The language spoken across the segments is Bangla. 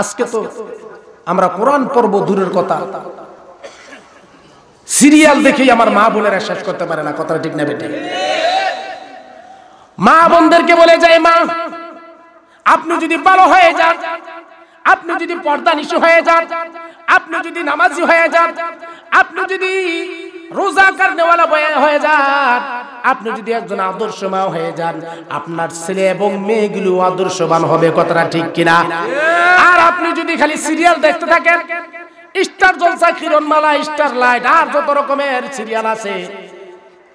আজকে তো আমরা কোরআন পর্ব দূরের কথা সিরিয়াল দেখেই আমার মা বোনেরা শেষ করতে পারে না কথাটা ঠিক না বেটে মা বোনদেরকে বলে যায় মা আপনি যদি ভালো হয়ে যান আপনি যদি পর্দা নিশু হয়ে যান আপনি যদি নামাজি হয়ে যান আপনি যদি রোজা কারণে হয়ে যান আপনি যদি একজন আদর্শ মা হয়ে যান আপনার ছেলে এবং মেয়েগুলো আদর্শবান হবে কথাটা ঠিক কিনা আর আপনি যদি খালি সিরিয়াল দেখতে থাকেন Star Jalsha Kiranmala Star Light আর যত রকমের সিরিয়াল আছে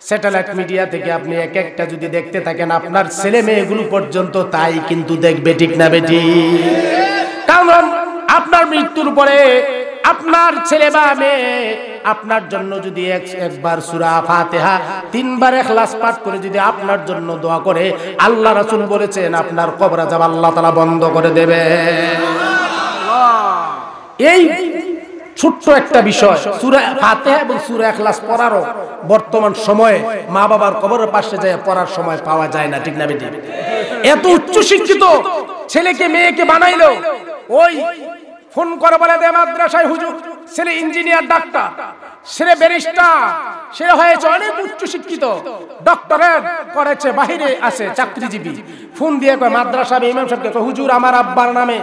স্যাটেলাইট মিডিয়া থেকে আপনি এক একটা যদি দেখতে থাকেন আপনার ছেলে মেয়েগুলো পর্যন্ত তাই কিন্তু দেখবে ঠিক না বেটি কারণ আপনার মৃত্যুর পরে আপনার ছেলে বা মেয়ে আপনার জন্য যদি একবার সুরা ফাতেহা তিনবার এখলাস পাঠ করে যদি আপনার জন্য দোয়া করে আল্লাহ রাসুল বলেছেন আপনার কবরা যাব আল্লাহ তালা বন্ধ করে দেবে এই ছোট্ট একটা বিষয় সুরা ফাতে এবং সুরা এখলাস পড়ারও বর্তমান সময়ে মা বাবার কবরের পাশে যায় পড়ার সময় পাওয়া যায় না ঠিক না বেটি এত উচ্চ শিক্ষিত ছেলেকে মেয়েকে বানাইলো ওই ফোন করে বলে দে মাদ্রাসায় হুজুর ছেলে ইঞ্জিনিয়ার ডাক্তার ছেলে ব্যারিস্টার সে হয়েছে অনেক উচ্চ শিক্ষিত ডক্টরেট করেছে বাহিরে আছে চাকরিজীবী ফোন দিয়ে কয় মাদ্রাসা ইমাম সাহেবকে কয় হুজুর আমার আব্বার নামে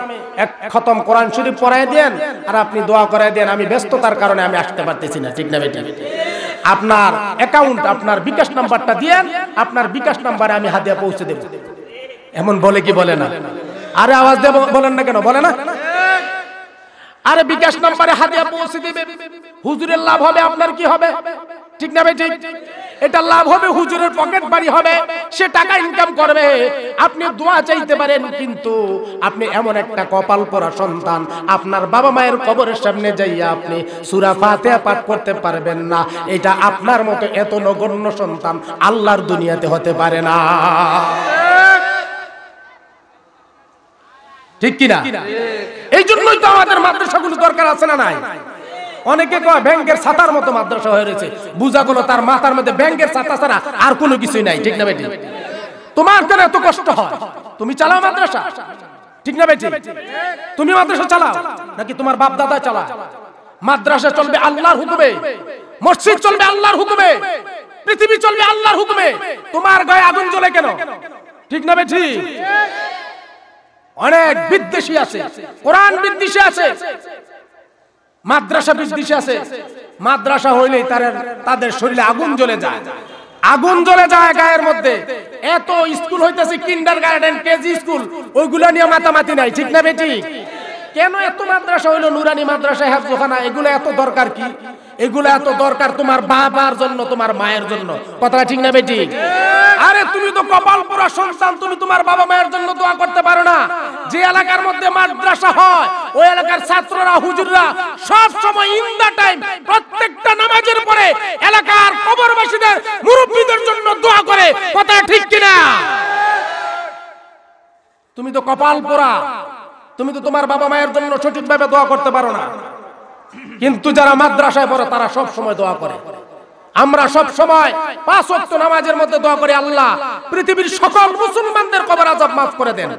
এক খতম কোরআন শরীফ পড়ায় দেন আর আপনি দোয়া করে দেন আমি ব্যস্ততার কারণে আমি আসতে পারতেছি না ঠিক না বেটি আপনার অ্যাকাউন্ট আপনার বিকাশ নাম্বারটা দিয়েন আপনার বিকাশ নাম্বারে আমি হাতিয়া পৌঁছে দেব এমন বলে কি বলে না আরে আওয়াজ দেব বলেন না কেন বলে না আরে বিকাশ নাম্বারে হাতিয়া পৌঁছে দিবে হুজুরের লাভ হবে আপনার কি হবে ঠিক না ভাই ঠিক এটা লাভ হবে হুজুরের পকেট বাড়ি হবে সে টাকা ইনকাম করবে আপনি দোয়া চাইতে পারেন কিন্তু আপনি এমন একটা কপাল পরা সন্তান আপনার বাবা মায়ের কবরের সামনে যাইয়া আপনি সূরা ফাতিহা পাঠ করতে পারবেন না এটা আপনার মতো এত নগণ্য সন্তান আল্লাহর দুনিয়াতে হতে পারে না ঠিক কিনা এই জন্যই তো আমাদের মাদ্রাসাগুলো দরকার আছে না নাই অনেকে কয় ব্যাংকের ছাতার মতো মাদ্রাসা হয়ে রয়েছে বুঝা গেল তার মাথার মধ্যে ব্যাংকের ছাতা ছাড়া আর কোনো কিছুই নাই ঠিক না বেটি তোমার কেন এত কষ্ট হয় তুমি চালাও মাদ্রাসা ঠিক না বেটি তুমি মাদ্রাসা চালাও নাকি তোমার বাপ দাদা চালা মাদ্রাসা চলবে আল্লাহর হুকুমে মসজিদ চলবে আল্লাহর হুকুমে পৃথিবী চলবে আল্লাহর হুকুমে তোমার গায়ে আগুন জ্বলে কেন ঠিক না বেটি অনেক বিদ্বেষী আছে কোরআন বিদ্বেষী আছে মাদ্রাসা বিদ্বেষী আছে মাদ্রাসা হইলেই তাদের তাদের শরীরে আগুন জ্বলে যায় আগুন জ্বলে যায় গায়ের মধ্যে এত স্কুল হইতেছে কিন্ডার গার্ডেন কেজি স্কুল ওইগুলো নিয়ে মাতামাতি নাই ঠিক না বেটি কেন এত মাদ্রাসা হইলো নুরানি মাদ্রাসা হ্যাফজোখানা এগুলো এত দরকার কি এগুলো এত দরকার তোমার বাবার জন্য তোমার মায়ের জন্য কথাটা ঠিক না বেটি আরে তুমি তো কপাল পোড়া সন্তান তুমি তোমার বাবা মায়ের জন্য দোয়া করতে পারো না যে এলাকার মধ্যে মাদ্রাসা হয় ওই এলাকার ছাত্ররা হুজুররা সব সময় ইন দা টাইম প্রত্যেকটা নামাজের পরে এলাকার কবরবাসীদের মুরব্বীদের জন্য দোয়া করে কথা ঠিক কিনা তুমি তো কপাল পোড়া তুমি তো তোমার বাবা মায়ের জন্য সঠিক ভাবে দোয়া করতে পারো না কিন্তু যারা মাদ্রাসায় পড়ে তারা সব সময় দোয়া করে আমরা সব সময় পাঁচ অক্ত নামাজের মধ্যে দোয়া করি আল্লাহ পৃথিবীর সকল মুসলমানদের কবর আজাব মাফ করে দেন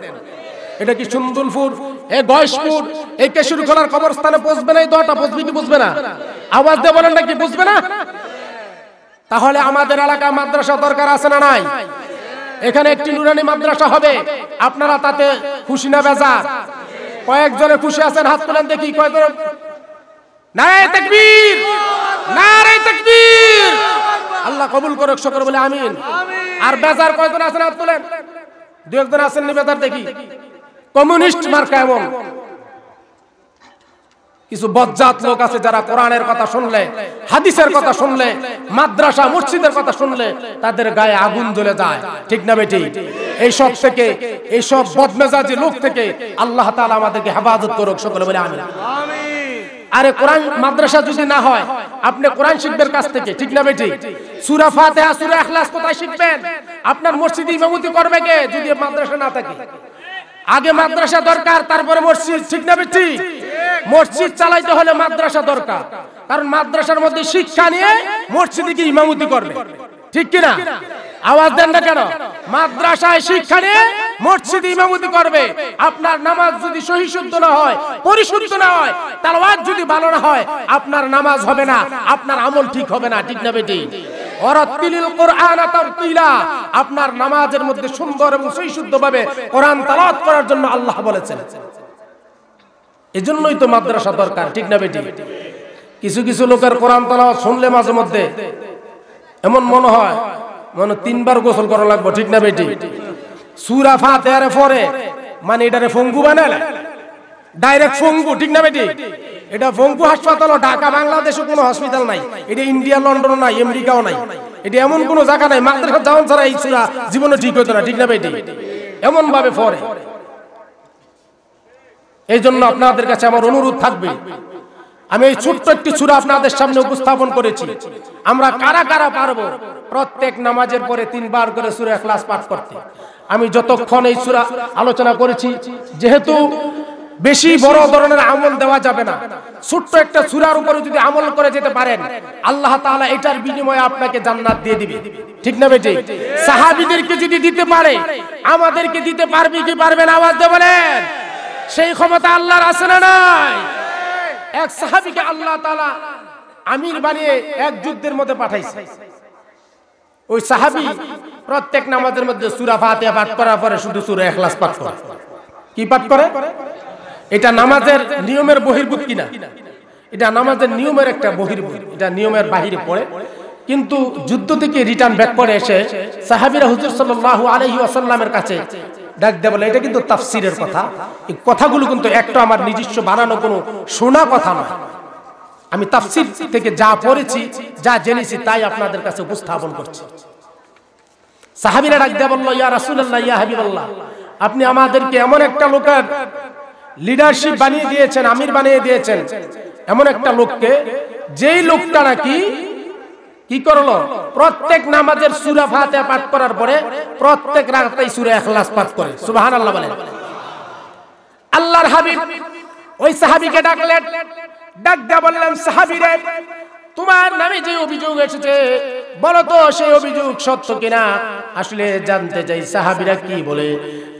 এটা কি সুন্দরপুর এ গয়েশপুর এই কেশুর খোলার কবরস্থানে পৌঁছবে না এই দোয়াটা পৌঁছবে কি বুঝবে না আওয়াজ দিয়ে বলেন নাকি বুঝবে না তাহলে আমাদের এলাকা মাদ্রাসা দরকার আছে না নাই এখানে একটি নুরানি মাদ্রাসা হবে আপনারা তাতে খুশি না বেজা কয়েকজনে খুশি আছেন হাত তোলেন দেখি কয়েকজন নারায় তাকবীর নারায় তাকবীর আল্লাহ কবুল করুক শকর বলে আমিন আর বেজার কয়েকজন আছেন হাত তোলেন দু একজন আছেন বেজার দেখি কমিউনিস্ট মার্কা এমন কিছু বজ্জাত লোক আছে যারা কোরআনের কথা শুনলে হাদিসের কথা শুনলে মাদ্রাসা মসজিদের কথা শুনলে তাদের গায়ে আগুন জ্বলে যায় ঠিক না বেটি এই সব থেকে এই সব বদমেজাজি লোক থেকে আল্লাহ তাআলা আমাদেরকে হেফাজত করুক সকলে বলে আমিন আরে কোরআন মাদ্রাসা যদি না হয় আপনি কোরআন শিখবেন কাছ থেকে ঠিক না বেটি সূরা ফাতিহা সূরা ইখলাস কোথায় শিখবেন আপনার মসজিদে ইমামতি করবে কে যদি মাদ্রাসা না থাকে আগে মাদ্রাসা দরকার তারপরে মসজিদ ঠিক না বেটি মসজিদ চালাইতে হলে মাদ্রাসা দরকার কারণ মাদ্রাসার মধ্যে শিক্ষা নিয়ে মসজিদে কি ইমামতি করবে ঠিক কিনা আওয়াজ দেন না কেন মাদ্রাসায় শিক্ষা নিয়ে মসজিদে ইমামতি করবে আপনার নামাজ যদি সহি শুদ্ধ না হয় পরিশুদ্ধ না হয় তালওয়াত যদি ভালো না হয় আপনার নামাজ হবে না আপনার আমল ঠিক হবে না ঠিক না বেটি আপনার নামাজের মধ্যে সুন্দর এবং সহি ভাবে কোরআন তালাত করার জন্য আল্লাহ বলেছেন এজন্যই তো মাদ্রাসা দরকার ঠিক না বেটি কিছু কিছু লোকের কোরআন তালাওয়াত শুনলে মাঝে মধ্যে এমন মনে হয় মনে তিনবার গোসল করা লাগবো ঠিক না বেটি সুরা ফাতে পরে মানে এটারে ফঙ্গু বানালে ডাইরেক্ট ফঙ্গু ঠিক না বেটি এটা ফঙ্গু হাসপাতাল ঢাকা বাংলাদেশে কোনো হসপিটাল নাই এটা ইন্ডিয়া লন্ডন নাই আমেরিকাও নাই এটা এমন কোনো জায়গা নাই মাদ্রাসা যাওয়ান ছাড়া এই সুরা জীবনে ঠিক হতো না ঠিক না বেটি এমন ভাবে পরে এই জন্য আপনাদের কাছে আমার অনুরোধ থাকবে আমি এই ছোট্ট একটি সুরা আপনাদের সামনে উপস্থাপন করেছি আমরা কারা কারা পারবো প্রত্যেক নামাজের পরে তিনবার করে সুরা ক্লাস পাঠ করতে আমি যতক্ষণ এই সুরা আলোচনা করেছি যেহেতু বেশি বড় ধরনের আমল দেওয়া যাবে না ছোট্ট একটা সুরার উপরে যদি আমল করে যেতে পারেন আল্লাহ তাআলা এটার বিনিময়ে আপনাকে জান্নাত দিয়ে দিবে ঠিক না বেটি সাহাবীদেরকে যদি দিতে পারে আমাদেরকে দিতে পারবে কি পারবেন আওয়াজ দেবেন সেই ক্ষমতা আল্লাহর আছে না নাই এক সাহাবীকে আল্লাহ তাআলা আমির বানিয়ে এক যুদ্ধের মধ্যে পাঠাইছে ওই সাহাবি প্রত্যেক নামাজের মধ্যে সূরা ফাতিহা পাঠ করার পরে শুধু সূরা ইখলাস পাঠ করে কি পাঠ করে এটা নামাজের নিয়মের বহির্ভূত কিনা এটা নামাজের নিয়মের একটা বহির্ভূত এটা নিয়মের বাহিরে পড়ে কিন্তু যুদ্ধ থেকে রিটার্ন ব্যাক করে এসে সাহাবিরা হুজুর সাল্লাল্লাহু আলাইহি ওয়াসাল্লামের কাছে ডাক দেয়া বলে এটা কিন্তু তাফসিরের কথা এই কথাগুলো কিন্তু একটা আমার নিজস্ব বানানো কোনো শোনা কথা না আমি তাফসির থেকে যা পড়েছি যা জেনেছি তাই আপনাদের কাছে উপস্থাপন করছি সাহাবিরা ডাক দেয়া বললো ইয়া রাসুল্লাহ ইয়া হাবিবাল্লাহ আপনি আমাদেরকে এমন একটা লোকের লিডারশিপ বানিয়ে দিয়েছেন আমির বানিয়ে দিয়েছেন এমন একটা লোককে যেই লোকটা নাকি কি করলো প্রত্যেক নামাজের সুরা ফাতে পাঠ করার পরে প্রত্যেক রাতাই সুরে এখলাস পাঠ করে সুবাহ আল্লাহ বলে আল্লাহর হাবিব ওই সাহাবিকে ডাকলেন ডাক দিয়া বললেন সাহাবি রে তোমার নামে যে অভিযোগ এসেছে বলো তো সেই অভিযোগ সত্য কিনা আসলে জানতে চাই সাহাবিরা কি বলে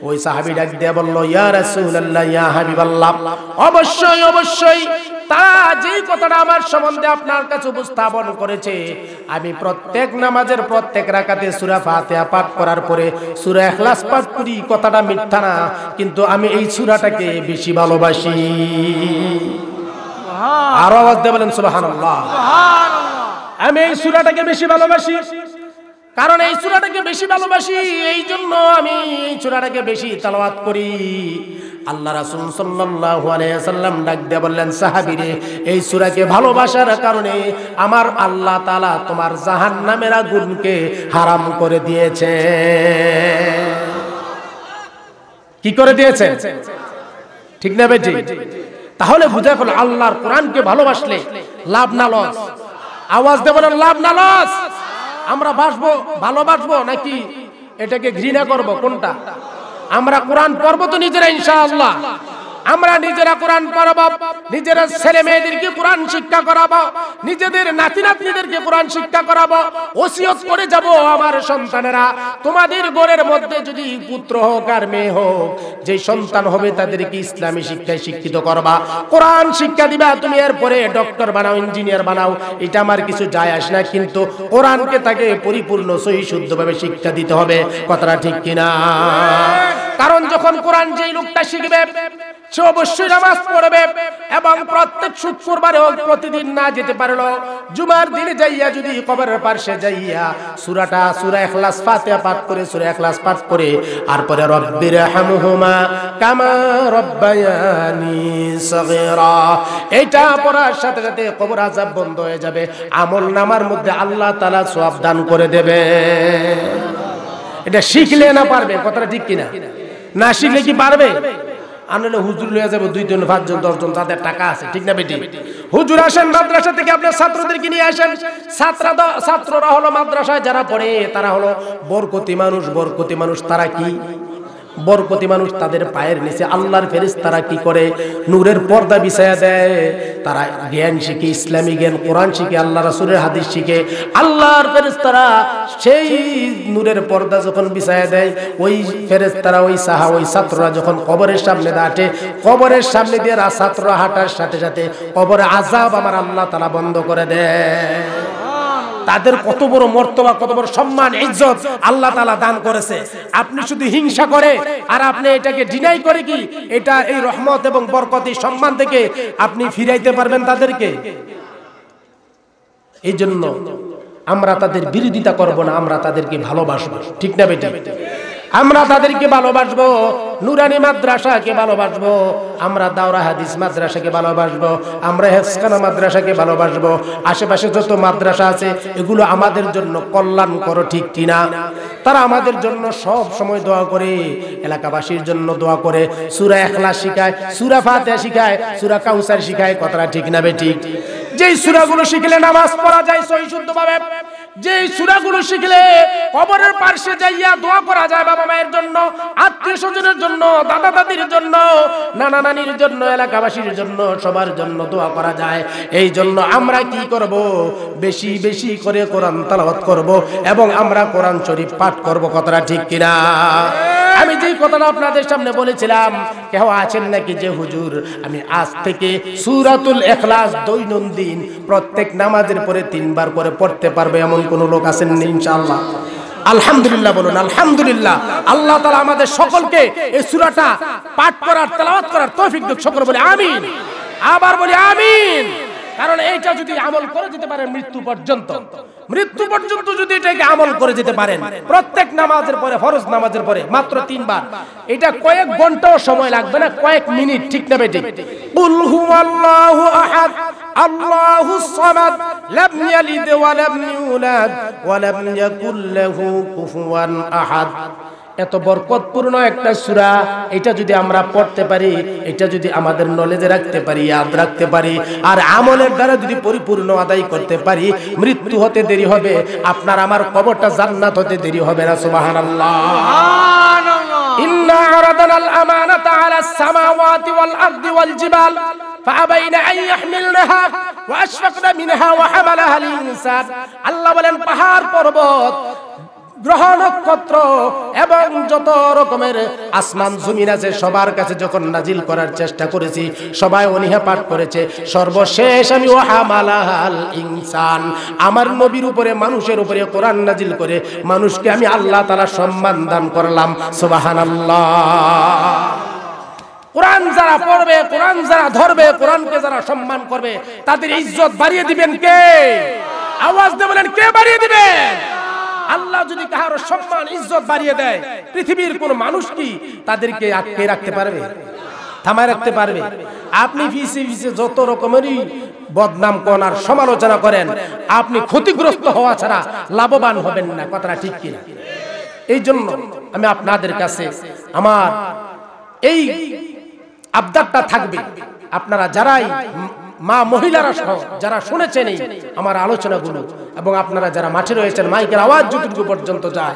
ওই সাহাবি ডাক দিয়া বললো ইয়া রাসূলুল্লাহ ইয়া হাবিবাল্লাহ অবশ্যই অবশ্যই তারা যে কথাটা আমার সম্বন্ধে আপনার কাছে উপস্থাপন করেছে আমি প্রত্যেক নামাজের প্রত্যেক রাকাতে সুরা ফাতেহা পাঠ করার পরে সুরা এখলাস পাঠ করি কথাটা মিথ্যা না কিন্তু আমি এই সুরাটাকে বেশি ভালোবাসি আরো আওয়াজ দিয়ে বলেন সুবহানাল্লাহ আমি এই সুরাটাকে বেশি ভালোবাসি কারণ এই চূড়াটাকে বেশি ভালোবাসি এই জন্য আমি এই চূড়াটাকে বেশি তালাবাত করি আল্লাহ রাসুল সাল্লাল্লাহু আলাইহি সাল্লাম ডাক দিয়ে বললেন সাহাবিরে এই সুরাকে ভালোবাসার কারণে আমার আল্লাহ তালা তোমার জাহান নামের আগুনকে হারাম করে দিয়েছে কি করে দিয়েছে ঠিক না বেটি তাহলে বুঝা গেল আল্লাহর কোরআনকে ভালোবাসলে লাভ না লস আওয়াজ দেব না লাভ না লস আমরা বাসবো ভালোবাসবো নাকি এটাকে ঘৃণা করব কোনটা আমরা কোরআন পর্ব তো নিজেরা ইনশাআল্লাহ আমরা নিজেরা কোরআন পড়াবো নিজেরা ছেলে মেয়েদেরকে কোরআন শিক্ষা করাবো নিজেদের নাতি নাতনিদেরকে কোরআন শিক্ষা করাবো ওসিয়ত করে যাব আমার সন্তানেরা তোমাদের গোরের মধ্যে যদি পুত্র হোক আর মেয়ে হোক যে সন্তান হবে তাদেরকে ইসলামী শিক্ষায় শিক্ষিত করবা কোরআন শিক্ষা দিবা তুমি এরপরে ডক্টর বানাও ইঞ্জিনিয়ার বানাও এটা আমার কিছু যায় আসে না কিন্তু কোরআনকে তাকে পরিপূর্ণ সহি শুদ্ধভাবে শিক্ষা দিতে হবে কথাটা ঠিক কিনা কারণ যখন কোরআন যেই লোকটা শিখবে সে অবশ্যই নামাজ পড়বে এবং প্রত্যেক শুক্রবারে হোক প্রতিদিন না যেতে পারল জুমার দিনে যাইয়া যদি কবরের পাশে যাইয়া সুরাটা সুরা এখলাস ফাতিহা পাঠ করে সুরা এখলাস পাঠ করে আর পরে রব্বির হামহুমা কামা রব্বায়ানি সগীরা এটা পড়ার সাথে সাথে কবর আযাব বন্ধ হয়ে যাবে আমল নামার মধ্যে আল্লাহ তাআলা সওয়াব দান করে দেবে এটা শিখলে না পারবে কথাটা ঠিক কিনা না শিখলে কি পারবে আনলে হুজুর লয়ে যাবে দুইজন পাঁচজন দশজন তাদের টাকা আছে ঠিক না বেটি হুজুর আসেন মাদ্রাসা থেকে আপনার ছাত্রদেরকে নিয়ে আসেন ছাত্রা ছাত্ররা হলো মাদ্রাসায় যারা পড়ে তারা হলো বরকতি মানুষ বরকতি মানুষ তারা কি বরকতি মানুষ তাদের পায়ের নিচে আল্লাহর ফেরিস তারা কি করে নূরের পর্দা বিছায়া দেয় তারা জ্ঞান শিখে ইসলামী জ্ঞান কোরআন শিখে আল্লাহ রাসুলের হাদিস শিখে আল্লাহর ফেরিস তারা সেই নূরের পর্দা যখন বিছায়া দেয় ওই ফেরেস তারা ওই সাহা ওই ছাত্ররা যখন কবরের সামনে দাঁটে কবরের সামনে দিয়ে ছাত্ররা হাঁটার সাথে সাথে কবরে আজাব আমার আল্লাহ তারা বন্ধ করে দেয় তাদের কত বড় মর্তবা কত বড় সম্মান ইজ্জত আল্লাহ তালা দান করেছে আপনি শুধু হিংসা করে আর আপনি এটাকে ডিনাই করে কি এটা এই রহমত এবং বরকতি সম্মান থেকে আপনি ফিরাইতে পারবেন তাদেরকে এই জন্য আমরা তাদের বিরোধিতা করব না আমরা তাদেরকে ভালোবাসবো ঠিক না বেটা আমরা তাদেরকে ভালোবাসবো নুরানি মাদ্রাসাকে ভালোবাসবো আমরা দাওরা হাদিস মাদ্রাসাকে ভালোবাসবো আমরা হেফসখানা মাদ্রাসাকে ভালোবাসবো আশেপাশে যত মাদ্রাসা আছে এগুলো আমাদের জন্য কল্যাণ করো ঠিক না তারা আমাদের জন্য সব সময় দোয়া করে এলাকাবাসীর জন্য দোয়া করে সুরা এখলা শিখায় সুরা ফাতে শিখায় সুরা কাউসার শিখায় কথাটা ঠিক না বে ঠিক যেই সুরাগুলো শিখলে নামাজ পড়া যায় সহি শুদ্ধভাবে যে সুরাগুলো শিখলে কবরের পার্শ্বে যাইয়া দোয়া করা যায় বাবা মায়ের জন্য আত্মীয় স্বজনের জন্য দাদা দাদির জন্য নানা নানির জন্য এলাকাবাসীর জন্য সবার জন্য দোয়া করা যায় এই জন্য আমরা কি করব বেশি বেশি করে কোরআন তালাবাত করব এবং আমরা কোরআন শরীফ পাঠ করব কথাটা ঠিক কিনা আমি যে কথাটা আপনাদের সামনে বলেছিলাম কেউ আছেন নাকি যে হুজুর আমি আজ থেকে সুরাতুল এখলাস দৈনন্দিন প্রত্যেক নামাজের পরে তিনবার করে পড়তে পারবে এমন কোনো লোক আছেন না ইনশাআল্লাহ আলহামদুলিল্লাহ বলুন আলহামদুলিল্লাহ আল্লাহ তালা আমাদের সকলকে এই সুরাটা পাঠ করার তেলাওয়াত করার তৌফিক দিক সকল বলে আমিন আবার বলি আমিন কারণ এইটা যদি আমল করে যেতে পারে মৃত্যু পর্যন্ত মৃত্যু পর্যন্ত যদি এটাকে আমল করে যেতে পারেন প্রত্যেক নামাজের পরে ফরজ নামাজের পরে মাত্র তিনবার এটা কয়েক ঘন্টাও সময় লাগবে না কয়েক মিনিট ঠিক না বেটি কুল হুয়াল্লাহু আহাদ আল্লাহুস সামাদ লাম ইয়ালিদ ওয়ালাম ইউলাদ ওয়ালাম ইয়াকুল লাহু কুফুয়ান আহাদ এত বরকতপূর্ণ একটা সুরা এটা যদি আমরা পড়তে পারি এটা যদি আমাদের নলেজে রাখতে পারি ইয়াদ রাখতে পারি আর আমলের দ্বারা যদি পরিপূর্ণ আদায় করতে পারি মৃত্যু হতে দেরি হবে আপনার আমার কবরটা জান্নাত হতে দেরি হবে না সুবহানাল্লাহ ইন্না আরাদানাল বলেন পাহাড় পর্বত গ্রহ নক্ষত্র এবং যত রকমের আসমান জমিন আছে সবার কাছে যখন নাজিল করার চেষ্টা করেছি সবাই অনিহা পাঠ করেছে সর্বশেষ আমি ওহামালাল ইনসান আমার নবীর উপরে মানুষের উপরে কোরআন নাজিল করে মানুষকে আমি আল্লাহ তালা সম্মান দান করলাম সুবাহান আল্লাহ কোরআন যারা পড়বে কোরআন যারা ধরবে কোরআনকে যারা সম্মান করবে তাদের ইজ্জত বাড়িয়ে দিবেন কে আওয়াজ দিয়ে বলেন কে বাড়িয়ে দিবেন আল্লাহ যদি কাহারো সম্মান ইজ্জত বাড়িয়ে দেয় পৃথিবীর কোন মানুষ কি তাদেরকে আটকে রাখতে পারবে থামায় রাখতে পারবে আপনি ফিসে ফিসে যত রকমেরই বদনাম করার সমালোচনা করেন আপনি ক্ষতিগ্রস্ত হওয়া ছাড়া লাভবান হবেন না কথাটা ঠিক কিনা এই জন্য আমি আপনাদের কাছে আমার এই আবদারটা থাকবে আপনারা যারাই মা মহিলারা সহ যারা শুনেছেন আমার আলোচনাগুলো এবং আপনারা যারা মাঠে রয়েছেন মাইকের আওয়াজ যতটুকু পর্যন্ত যায়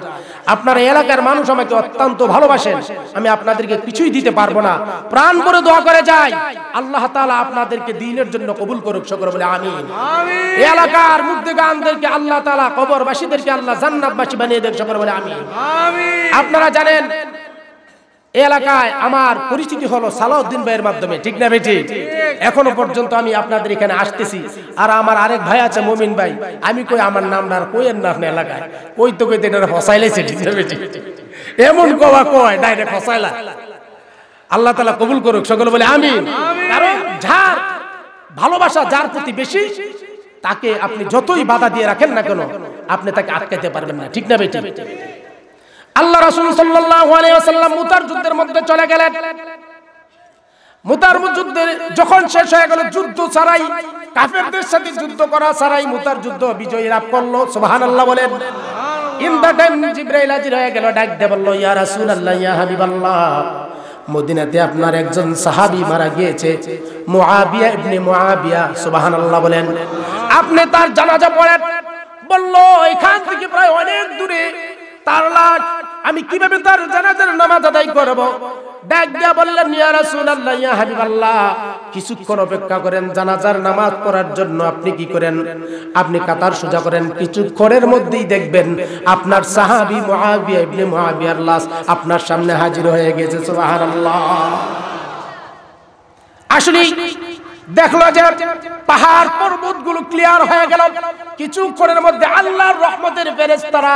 আপনারা এলাকার মানুষ আমাকে অত্যন্ত ভালোবাসেন আমি আপনাদেরকে কিছুই দিতে পারবো না প্রাণ করে দোয়া করে যাই আল্লাহ তালা আপনাদেরকে দিনের জন্য কবুল করুক শকর বলে আমি এলাকার গানদেরকে আল্লাহ তালা কবরবাসীদেরকে আল্লাহ জান্নাতবাসী বানিয়ে দেন শকর বলে আমি আপনারা জানেন এলাকায় আমার পরিচিতি হলো সালাউদ্দিন ভাইয়ের মাধ্যমে ঠিক না বেটি এখনো পর্যন্ত আমি আপনাদের এখানে আসতেছি আর আমার আরেক ভাই আছে মমিন ভাই আমি কই আমার নাম না আর কইয়ের না এলাকায় কই তো কই এটা ফসাইলাইছে ঠিক না বেটি এমন কবা কয় ডাইরেক্ট ফসাইলা আল্লাহ তালা কবুল করুক সকলে বলে আমি কারণ যার ভালোবাসা যার প্রতি বেশি তাকে আপনি যতই বাধা দিয়ে রাখেন না কেন আপনি তাকে আটকাতে পারবেন না ঠিক না বেটি আল্লাহ রাসুল সাল্লাম মুতার যুদ্ধের মধ্যে চলে গেলেন মুতার যখন শেষ হয়ে গেল যুদ্ধ ছাড়াই কাফেরদের সাথে যুদ্ধ করা ছাড়াই মুতার যুদ্ধ লাভ করলো আল্লাহ বলেন ইন দা টাইম জিব্রাইল হাজির হয়ে গেল ডাক দে বললো ইয়া ইয়া মদিনাতে আপনার একজন সাহাবি মারা গিয়েছে মুআবিয়া ইবনে মুআবিয়া সুবহানাল্লাহ বলেন আপনি তার জানাজা পড়েন বলল এখান থেকে প্রায় অনেক দূরে তার লাশ আমি কিভাবে তার জানাজার নামাজ আদায় করব বললেন ইয়া রাসূলুল্লাহ ইয়া হাবিবাল্লাহ কিছুক্ষণ অপেক্ষা করেন জানাজার নামাজ পড়ার জন্য আপনি কি করেন আপনি কাতার সোজা করেন কিছুক্ষণের মধ্যেই দেখবেন আপনার সাহাবী মুআবিয়া ইবনে মুআবিয়ার লাশ আপনার সামনে হাজির হয়ে গেছে সুবহানাল্লাহ আসলে দেখলো যে পাহাড় পর্বতগুলো ক্লিয়ার হয়ে গেল কিছুক্ষণের মধ্যে আল্লাহর রহমতের ফেরেশতারা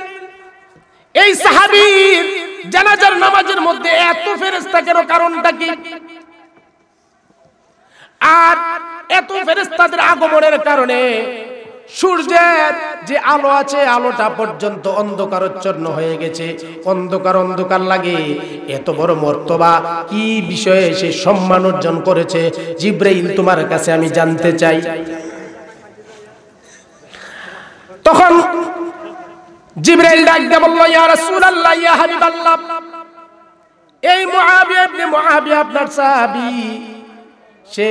এই সাহাবীর জানাজার নামাজের মধ্যে এত ফেরেশতা কেন কারণটা কি আর এত ফেরেশতাদের আগমনের কারণে সূর্যের যে আলো আছে আলোটা পর্যন্ত অন্ধকারচ্ছন্ন হয়ে গেছে অন্ধকার অন্ধকার লাগে এত বড় মর্তবা কি বিষয়ে সে সম্মান অর্জন করেছে জিব্রাইল তোমার কাছে আমি জানতে চাই তখন জিব্রাইল ডাক দিয়ে বলল ইয়া রাসূলুল্লাহ ইয়া হাবিবাল্লাহ এই মুআবিয়া ইবনে মুআবিয়া আপনার সাহাবী সে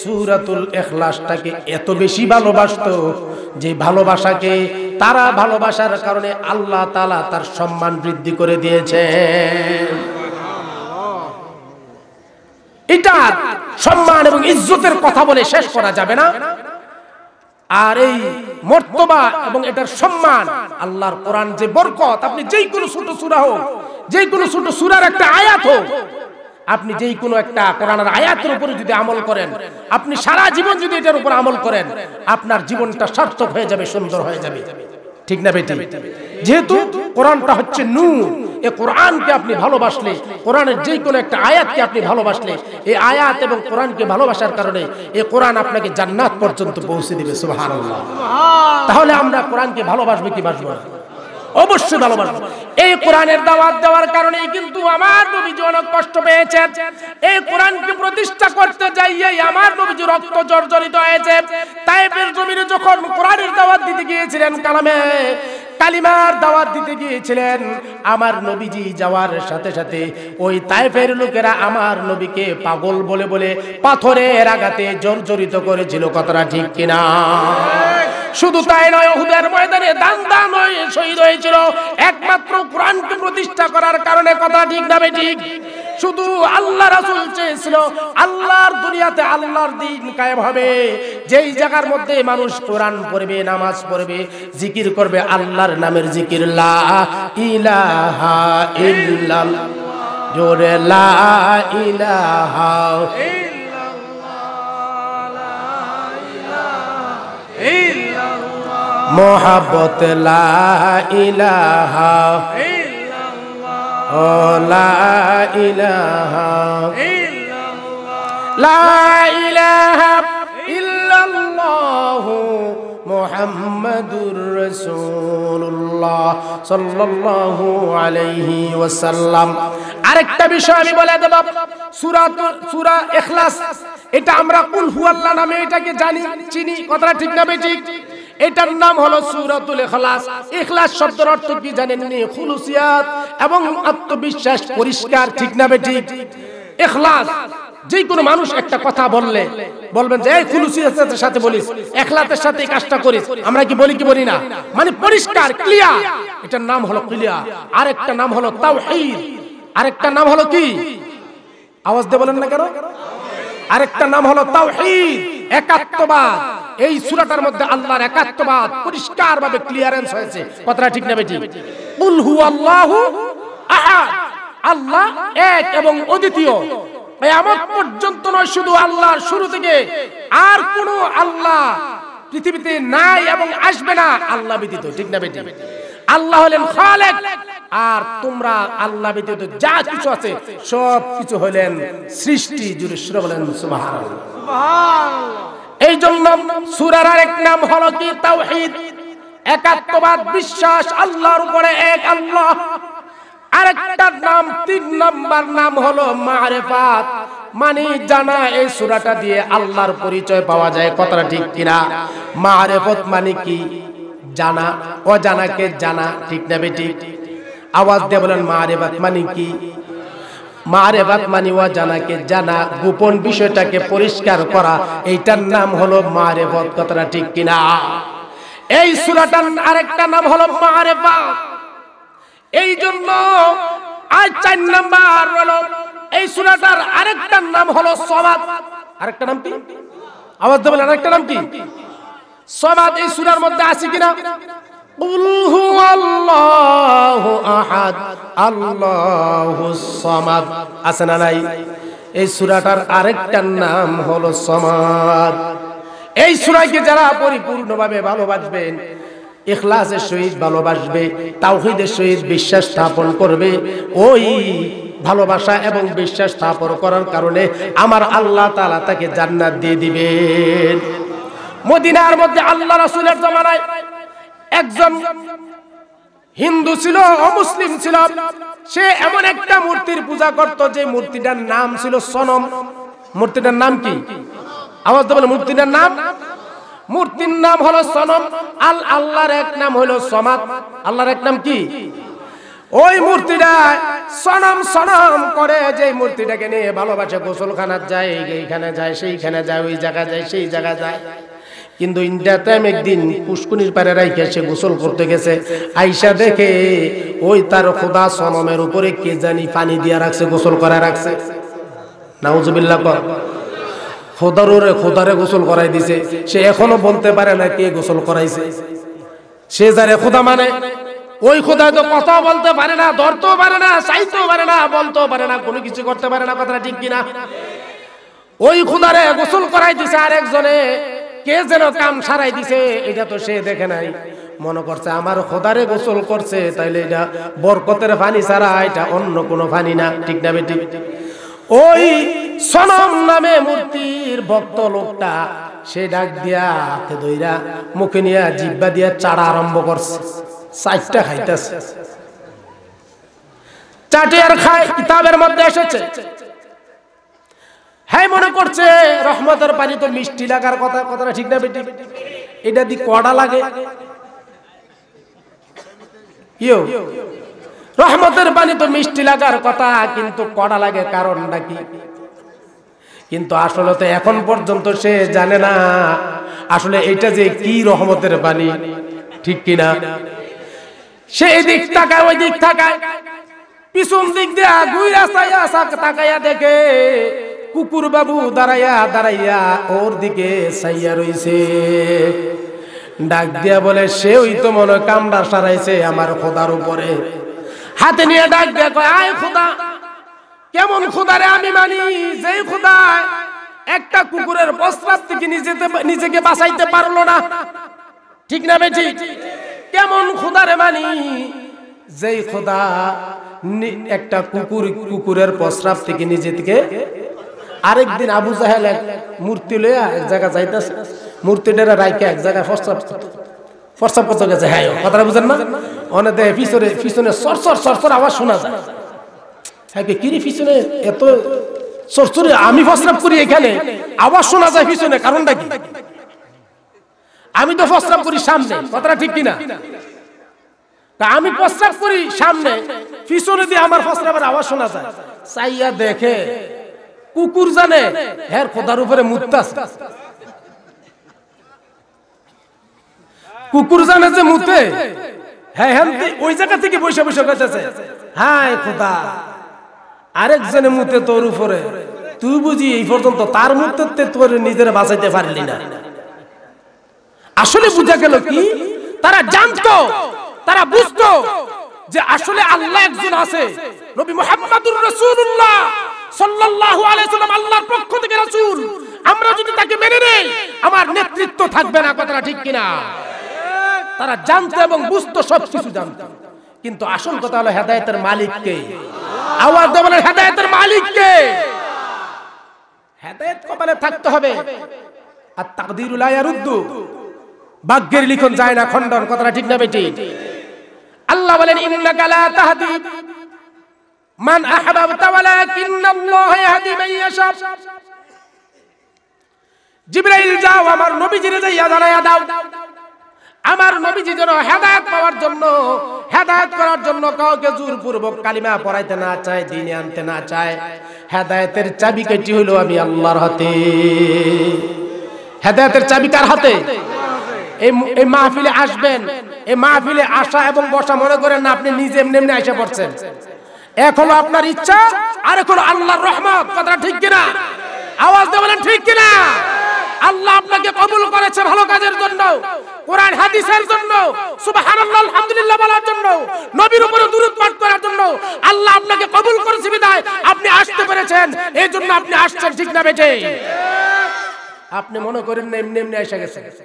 সূরাতুল ইখলাসটাকে এত বেশি ভালোবাসতো যে ভালোবাসাকে তারা ভালোবাসার কারণে আল্লাহ তাআলা তার সম্মান বৃদ্ধি করে দিয়েছে এটা সম্মান এবং ইজ্জতের কথা বলে শেষ করা যাবে না আর এই মর্তবা এবং এটার সম্মান আল্লাহর কোরআন যে বরকত আপনি যেই কোনো ছোট সূরা হোক যেই কোনো ছোট সুরার একটা আয়াত হোক আপনি যেই কোনো একটা কোরআনের আয়াতের উপরে যদি আমল করেন আপনি সারা জীবন যদি এটার উপর আমল করেন আপনার জীবনটা সার্থক হয়ে যাবে সুন্দর হয়ে যাবে ঠিক না বেটি যেহেতু কোরআনটা হচ্ছে নূর এ কোরআনকে আপনি ভালোবাসলে কোরআনের যে কোনো একটা আয়াতকে আপনি ভালোবাসলে এই আয়াত এবং কোরআনকে ভালোবাসার কারণে এ কোরআন আপনাকে জান্নাত পর্যন্ত পৌঁছে দেবে সুহান তাহলে আমরা কোরআনকে ভালোবাসবে কি বাসবো অবশ্যই ভালোবাসবো এই কোরআনের দাওয়াত দেওয়ার কারণে কিন্তু আমার নবীজি অনেক কষ্ট পেয়েছে এই কোরআনকে প্রতিষ্ঠা করতে যাইয়ে আমার নবীজি রক্ত জর্জরিত হয়েছে তাই জমিনে যখন কোরআনের দাওয়াত দিতে গিয়েছিলেন কালামে কালিমার দাওয়াত দিতে গিয়েছিলেন আমার নবীজি যাওয়ার সাথে সাথে ওই তাইফের লোকেরা আমার নবীকে পাগল বলে বলে পাথরে আঘাতে জর্জরিত করেছিল কথাটা ঠিক কিনা শুধু তাই নয় হুদের ময়দানে দান দান হয়ে শহীদ হয়েছিল একমাত্র কোরআনকে প্রতিষ্ঠা করার কারণে কথা ঠিক না ঠিক শুধু আল্লাহ রাসুল চেয়েছিল আল্লাহর দুনিয়াতে আল্লাহর দিন কায়েম হবে যেই জায়গার মধ্যে মানুষ কোরআন পড়বে নামাজ পড়বে জিকির করবে আল্লাহর নামের জিকির লা ইলাহা ইল্লাল্লাহ লা লা লা ইলাহা মোহাম্মদুর রসুল্লাহ সাল্লাহ আলাইহি ওয়াসাল্লাম আরেকটা বিষয় আমি বলে দেব সুরা সুরা এখলাস এটা আমরা কুল হুয়াল্লাহ নামে এটাকে জানি চিনি কথাটা ঠিক না ঠিক এটার নাম হলো সুরাতুল এখলাস এখলাস শব্দের অর্থ কি জানেন নি খুলুসিয়াত এবং আত্মবিশ্বাস পরিষ্কার ঠিক না ঠিক এখলাস যে কোনো মানুষ একটা কথা বললে বলবেন যে খুলুসিয়াতের সাথে বলিস একলাতের সাথে কাজটা করিস আমরা কি বলি কি বলি না মানে পরিষ্কার ক্লিয়ার এটার নাম হলো ক্লিয়ার আরেকটা নাম হলো তাওহীদ আরেকটা নাম হলো কি আওয়াজ দিয়ে বলেন না কেন আরেকটা নাম হলো তাওহীদ একাত্মবাদ এই সূরাটার মধ্যে আল্লাহর একাত্মবাদ পরিষ্কারভাবে ক্লিয়ারেন্স হয়েছে কথাটা ঠিক না বেটি কুল হুয়াল্লাহু আহাদ আল্লাহ এক এবং অদ্বিতীয় কেয়ামত পর্যন্ত নয় শুধু আল্লাহর শুরু থেকে আর কোন আল্লাহ পৃথিবীতে নাই এবং আসবে না আল্লাহ ব্যতীত ঠিক না বেটি আল্লাহ হলেন খালেক আর তোমরা আল্লাহ ব্যতীত যা কিছু আছে সব কিছু হলেন সৃষ্টি জুড়ে সুরা হলেন সুবহানাল্লাহ এই জন্য সুরার আরেক নাম হলো কি তাওহীদ একাত্মবাদ বিশ্বাস আল্লাহর উপরে এক আল্লাহ আরেকটার নাম তিন নাম্বার নাম হলো মারেফাত মানে জানা এই সুরাটা দিয়ে আল্লাহর পরিচয় পাওয়া যায় কথাটা ঠিক কিনা মারেফত মানে কি জানা অজানাকে জানা ঠিক না বেটি আওয়াজ দিয়ে বলেন মারেফাত মানে কি মারেফাত মানে অজানাকে জানা গোপন বিষয়টাকে পরিষ্কার করা এইটার নাম হলো মারেফত কথাটা ঠিক কিনা এই সুরাটার আরেকটা নাম হলো মারেফাত এই জন্য আর চার নাম্বার হলো এই সুরাটার আরেকটার নাম হলো সমাদ আরেকটা নাম কি আবার দেবেন আরেকটা নাম কি সমাদ এই সুরার মধ্যে আছে কিনা قل هو الله না নাই এই সূরাটার আরেকটার নাম এই যারা পরিপূর্ণভাবে ভালোবাসবেন ইখলাসের সহিত ভালোবাসবে তাওহিদের সহিত বিশ্বাস স্থাপন করবে ওই ভালোবাসা এবং বিশ্বাস স্থাপন করার কারণে আমার আল্লাহ তালা তাকে জান্নাত দিয়ে দিবেন মদিনার মধ্যে আল্লাহ রাসুলের জমানায় একজন হিন্দু ছিল অমুসলিম ছিল সে এমন একটা মূর্তির পূজা করত যে মূর্তিটার নাম ছিল সনম মূর্তিটার নাম কি আওয়াজ দেবেন মূর্তিটার নাম মূর্তির নাম হলো সনম আল আল্লাহর এক নাম হলো সমাদ আল্লাহর এক নাম কি ওই মূর্তিটা সনম সনম করে যে মূর্তিটাকে নিয়ে ভালোবাসে গোসলখানার যায় এইখানে যায় সেইখানে যায় ওই জায়গা যায় সেই জায়গা যায় কিন্তু ইন্ডিয়া টাইম একদিন পুষ্কুনির পারে রাইকে সে গোসল করতে গেছে আইসা দেখে ওই তার খোদা সনমের উপরে কে জানি পানি দিয়ে রাখছে গোসল করা রাখছে নাউজবিল্লা কর খোদারুরে খোদারে গোসল করাই দিছে সে এখনো বলতে পারে না কে গোসল করাইছে সে যারে খোদা মানে ওই খোদা তো কথা বলতে পারে না ধরতেও পারে না চাইতেও পারে না বলতেও পারে না কোনো কিছু করতে পারে না কথাটা ঠিক কিনা ওই খোদারে গোসল করাই দিছে আর একজনে কে যেন কাম সারাই দিছে এটা তো সে দেখে নাই মনে করছে আমার খোদারে গোসল করছে তাইলে এটা বরকতের ফানি সারা এটা অন্য কোনো ফানি না ঠিক না বেটি ওই সনম নামে মূর্তির ভক্ত লোকটা সে ডাক দিয়া হাতে দইরা মুখে নিয়ে জিব্বা দিয়া চাড়া আরম্ভ করছে চারটা খাইতেছে খায় কিতাবের মধ্যে এসেছে হ্যাঁ মনে করছে রহমতের পানি তো মিষ্টি লাগার কথা কথাটা ঠিক না বেটি এটা দি কড়া লাগে রহমতের পানি তো মিষ্টি লাগার কথা কিন্তু কড়া লাগে কারণ নাকি কিন্তু আসলে তো এখন পর্যন্ত সে জানে না আসলে এটা যে কি রহমতের বাণী ঠিক কিনা সে দিক থাকায় ওই দিক থাকায় পিছন দিক দিয়া দুই রাস্তায় তাকাইয়া দেখে কুকুর বাবু দাঁড়াইয়া দাঁড়াইয়া ওর দিকে সাইয়া রইছে ডাক দিয়া বলে সে ওই তো মনে কামড়া সারাইছে আমার খোদার উপরে হাতে নিয়ে ডাক দিয়া কয় আয় খোদা কেমন খোদারে আমি মানি যেই খোদায় একটা কুকুরের বস্ত্রার থেকে নিজেতে নিজেকে বাঁচাইতে পারলো না ঠিক না বেঠি কেমন খোদারে মানি যেই খোদা একটা কুকুর কুকুরের প্রস্রাব থেকে নিজেকে আরেকদিন আবু জাহেল এক মূর্তি লইয়া এক জায়গা যাইতেছে ডেরা রাইকে এক জায়গায় প্রস্রাব প্রস্রাব করতে গেছে হ্যাঁ কথাটা বুঝেন না অনেক পিছনে পিছনে সর সর সর সর আওয়াজ শোনা যায় সাইকে কিরে পিছনে আমি প্রস্রাব করি এখানে আবার শোনা যায় পিছনে কারণটা কি আমি তো প্রস্রাব করি সামনে কথাটা ঠিক কিনা আমি প্রস্রাব করি সামনে পিছনে দিয়ে আমার প্রস্রাবের আওয়াজ শোনা যায় চাইয়া দেখে কুকুর জানে হের খোদার উপরে মুত্তাস কুকুর জানে যে মুতে হ্যাঁ হ্যাঁ ওই জায়গা থেকে বৈশা বৈশা করতেছে হায় খোদা আরেকজনের মুখে তোর উপরে তুই বুঝি এই পর্যন্ত তার মুহূর্তে তোর নিজের বাঁচাইতে পারলি না আসলে বুঝা গেল কি তারা জানতো তারা বুঝতো যে আসলে আল্লাহ একজন আছে নবী মুহাম্মাদুর রাসূলুল্লাহ সাল্লাল্লাহু আলাইহি সাল্লাম আল্লাহর পক্ষ থেকে রাসূল আমরা যদি তাকে মেনে নেই আমার নেতৃত্ব থাকবে না কথাটা ঠিক কিনা তারা জানতো এবং বুঝতো সব কিছু জানতো কিন্তু আসল কথা হলো হেদায়েতের মালিক কে আওয়াজ দেবেন হেদায়তের মালিক কে হেদায়ত কপালে থাকতে হবে আর তাকদিরুল আয়ারুদ্দু ভাগ্যের লিখন যায় না খণ্ডন কথাটা ঠিক না বেটি আল্লাহ বলেন ইন্নাকা লা তাহদি মান আহবাবতা ওয়ালাকিন্নাল্লাহ ইয়াহদি মান ইয়াশা জিবরাইল যাও আমার নবীজির যাইয়া জানায়া দাও আমার নবীজি যেন হেদায়েত পাওয়ার জন্য হেদায়ত করার জন্য কাউকে জোরপূর্বক কালিমা পড়াইতে না চায় দিনে আনতে না চায় হেদায়তের চাবি কেটি হলো আমি আল্লাহর হাতে হেদায়তের চাবি কার হাতে এই মাহফিলে আসবেন এই মাহফিলে আসা এবং বসা মনে করেন না আপনি নিজে এমনি এমনি এসে পড়ছেন এখনো আপনার ইচ্ছা আর এখন আল্লাহর রহমত কথাটা ঠিক কিনা আওয়াজ দেবেন ঠিক কিনা আল্লাহ আপনাকে কবুল করেছে ভালো কাজের জন্য কোরআন হাদিসের জন্য সুবহানাল্লাহ আলহামদুলিল্লাহ বলার জন্য নবীর উপরে দুরূদ পাঠ করার জন্য আল্লাহ আপনাকে কবুল করেছে বিদায় আপনি আসতে পেরেছেন এই জন্য আপনি আসছেন ঠিক না বেটে আপনি মনে করেন না এমনি এমনি এসে গেছে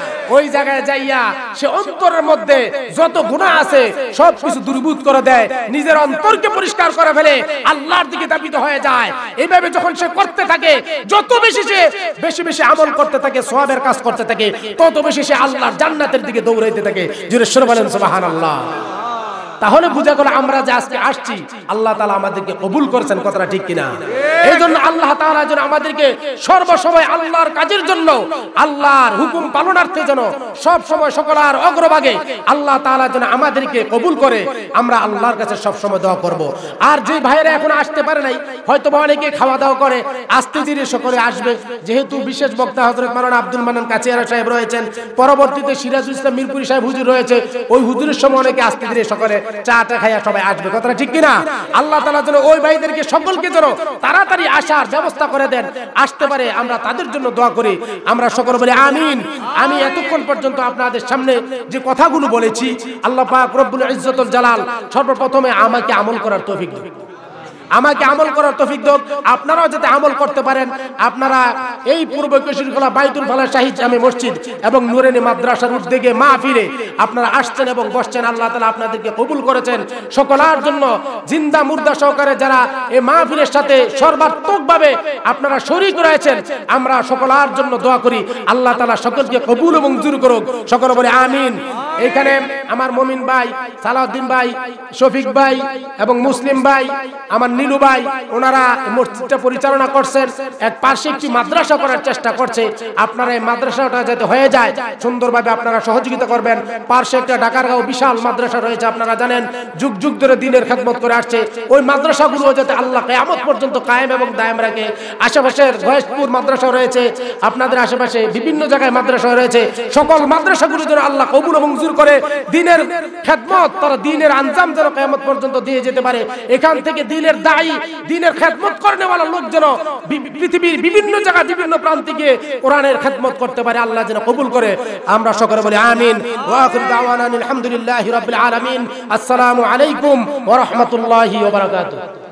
ওই জায়গায় যাইয়া সে অন্তরের মধ্যে যত গুণা আছে সব কিছু দুর্বুত করে দেয় নিজের অন্তরকে পরিষ্কার করে ফেলে আল্লাহর দিকে দাপিত হয়ে যায় এইভাবে যখন সে করতে থাকে যত বেশি সে বেশি বেশি আমল করতে থাকে সোহাবের কাজ করতে থাকে তত বেশি সে আল্লাহর জান্নাতের দিকে দৌড়াইতে থাকে জুরেশ্বর বলেন সোহান আল্লাহ তাহলে বুঝা গেল আমরা যে আজকে আসছি আল্লাহ তালা আমাদেরকে কবুল করেছেন কথাটা ঠিক কিনা এই জন্য আল্লাহ তালা যেন আমাদেরকে সর্বসময় আল্লাহর কাজের জন্য আল্লাহর হুকুম পালনার্থে যেন সব সময় আর অগ্রভাগে আল্লাহ তালা যেন আমাদেরকে কবুল করে আমরা আল্লাহর কাছে সব সময় দোয়া করব। আর যে ভাইয়েরা এখন আসতে পারে নাই হয়তো বা অনেকে খাওয়া দাওয়া করে আস্তে ধীরে সকলে আসবে যেহেতু বিশেষ বক্তা হজরত মারান আব্দুল মানান কাছিয়ারা সাহেব রয়েছেন পরবর্তীতে সিরাজুল ইসলাম মিরপুরি সাহেব হুজুর রয়েছে ওই হুজুরের সময় অনেকে আস্তে ধীরে সকলে চাটা খাইয়া সবাই আসবে কথাটা ঠিক কিনা আল্লাহ তালা যেন ওই ভাইদেরকে সকলকে যেন তাড়াতাড়ি আসার ব্যবস্থা করে দেন আসতে পারে আমরা তাদের জন্য দোয়া করি আমরা সকল বলি আমিন আমি এতক্ষণ পর্যন্ত আপনাদের সামনে যে কথাগুলো বলেছি আল্লাহ পাক রব্বুল ইজ্জতুল জালাল সর্বপ্রথমে আমাকে আমল করার তৌফিক দিন আমাকে আমল করার তফিক দোক আপনারাও যাতে আমল করতে পারেন আপনারা এই পূর্ব কিশোরখোলা বাইতুল ফালা শাহিদ জামে মসজিদ এবং নুরেনি মাদ্রাসার উঠ মা ফিরে আপনারা আসছেন এবং বসছেন আল্লাহ তালা আপনাদেরকে কবুল করেছেন সকলার জন্য জিন্দা মুর্দা সহকারে যারা এই মা ফিরের সাথে সর্বাত্মকভাবে আপনারা শরিক রয়েছেন আমরা সকলার জন্য দোয়া করি আল্লাহ তালা সকলকে কবুল এবং জুর করুক সকল বলে আমিন এখানে আমার মমিন ভাই সালাউদ্দিন ভাই শফিক ভাই এবং মুসলিম ভাই আমার নীলু ভাই ওনারা মসজিদটা পরিচালনা করছেন এক পাশে একটি মাদ্রাসা করার চেষ্টা করছে আপনারা এই মাদ্রাসাটা যাতে হয়ে যায় সুন্দরভাবে আপনারা সহযোগিতা করবেন পার্শ্বে একটা ডাকারগাঁও বিশাল মাদ্রাসা রয়েছে আপনারা জানেন যুগ যুগ ধরে দিনের খেদমত করে আসছে ওই মাদ্রাসাগুলো যাতে আল্লাহ কেয়ামত পর্যন্ত কায়েম এবং দায়ম রাখে আশেপাশের ভয়েসপুর মাদ্রাসা রয়েছে আপনাদের আশেপাশে বিভিন্ন জায়গায় মাদ্রাসা রয়েছে সকল মাদ্রাসাগুলো যেন আল্লাহ কবুল এবং শুরু করে দিনের খেদমত তারা দিনের আঞ্জাম যেন কেমত পর্যন্ত দিয়ে যেতে পারে এখান থেকে দিনের দায়ী দিনের খেদমত করেনেওয়ালা লোক যেন পৃথিবীর বিভিন্ন জায়গা বিভিন্ন প্রান্তে গিয়ে কোরআনের খেদমত করতে পারে আল্লাহ যেন কবুল করে আমরা সকলে বলি আমিন আলহামদুলিল্লাহ আসসালামু আলাইকুম ওরহমতুল্লাহ বারাকাতুহু